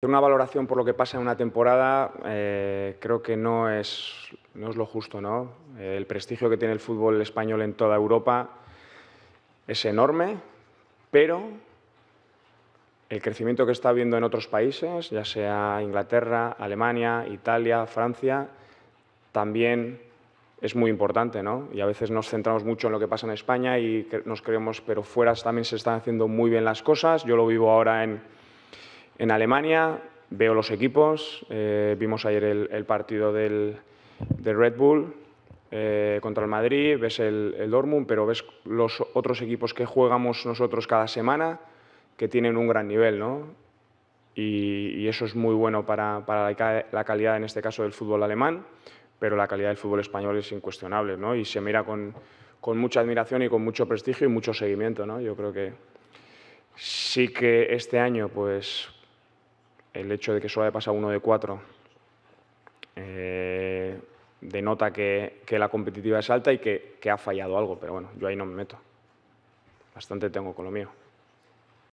Una valoración por lo que pasa en una temporada eh, creo que no es, no es lo justo. ¿no? El prestigio que tiene el fútbol español en toda Europa es enorme, pero el crecimiento que está habiendo en otros países, ya sea Inglaterra, Alemania, Italia, Francia, también es muy importante. ¿no? Y a veces nos centramos mucho en lo que pasa en España y nos creemos, pero fuera también se están haciendo muy bien las cosas. Yo lo vivo ahora en en Alemania veo los equipos, eh, vimos ayer el, partido del, Red Bull eh, contra el Madrid, ves el, el Dortmund, pero ves los otros equipos que jugamos nosotros cada semana que tienen un gran nivel, ¿no? Y, eso es muy bueno para, la, calidad, en este caso, del fútbol alemán, pero la calidad del fútbol español es incuestionable, ¿no? Y se mira con, con mucha admiración y con mucho prestigio y mucho seguimiento. ¿no? Yo creo que sí que este año pues, el hecho de que solo haya pasado uno de cuatro eh, denota que, la competitiva es alta y que, que ha fallado algo, pero bueno, yo ahí no me meto. Bastante tengo con lo mío.